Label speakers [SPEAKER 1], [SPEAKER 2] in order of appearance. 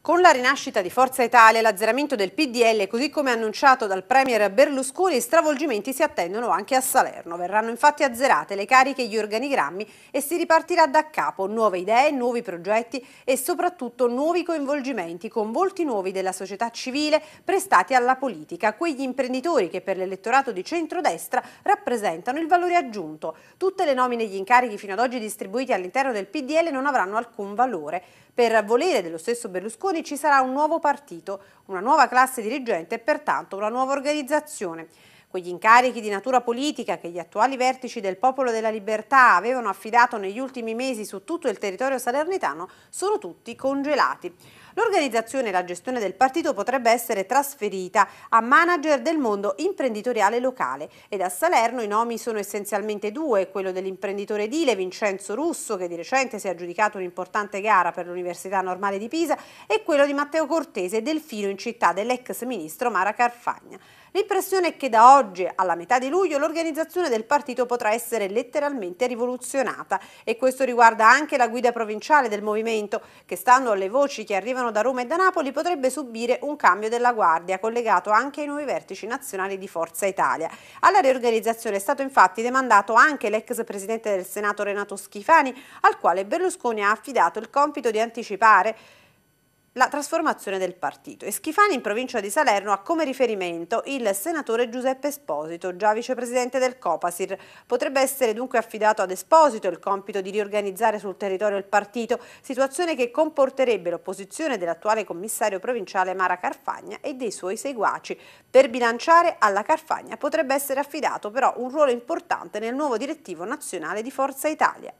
[SPEAKER 1] Con la rinascita di Forza Italia e l'azzeramento del PDL, così come annunciato dal Premier Berlusconi, stravolgimenti si attendono anche a Salerno. Verranno infatti azzerate le cariche e gli organigrammi e si ripartirà da capo nuove idee, nuovi progetti e soprattutto nuovi coinvolgimenti con volti nuovi della società civile prestati alla politica, quegli imprenditori che per l'elettorato di centrodestra rappresentano il valore aggiunto. Tutte le nomine e gli incarichi fino ad oggi distribuiti all'interno del PDL non avranno alcun valore. Per volere dello stesso Berlusconi Berlusconi ci sarà un nuovo partito, una nuova classe dirigente e pertanto una nuova organizzazione. Quegli incarichi di natura politica che gli attuali vertici del Popolo della Libertà avevano affidato negli ultimi mesi su tutto il territorio salernitano sono tutti congelati. L'organizzazione e la gestione del partito potrebbe essere trasferita a manager del mondo imprenditoriale locale ed a Salerno i nomi sono essenzialmente due, quello dell'imprenditore edile Vincenzo Russo che di recente si è aggiudicato un'importante gara per l'Università Normale di Pisa e quello di Matteo Cortese Delfino in città dell'ex ministro Mara Carfagna. L'impressione è che da oggi alla metà di luglio l'organizzazione del partito potrà essere letteralmente rivoluzionata e questo riguarda anche la guida provinciale del movimento che stando alle voci che arrivano arrivano da Roma e da Napoli potrebbe subire un cambio della guardia, collegato anche ai nuovi vertici nazionali di Forza Italia. Alla riorganizzazione è stato infatti demandato anche l'ex presidente del Senato Renato Schifani, al quale Berlusconi ha affidato il compito di anticipare la trasformazione del partito e Schifani in provincia di Salerno ha come riferimento il senatore Giuseppe Esposito, già vicepresidente del Copasir. Potrebbe essere dunque affidato ad Esposito il compito di riorganizzare sul territorio il partito, situazione che comporterebbe l'opposizione dell'attuale commissario provinciale Mara Carfagna e dei suoi seguaci. Per bilanciare alla Carfagna potrebbe essere affidato però un ruolo importante nel nuovo direttivo nazionale di Forza Italia.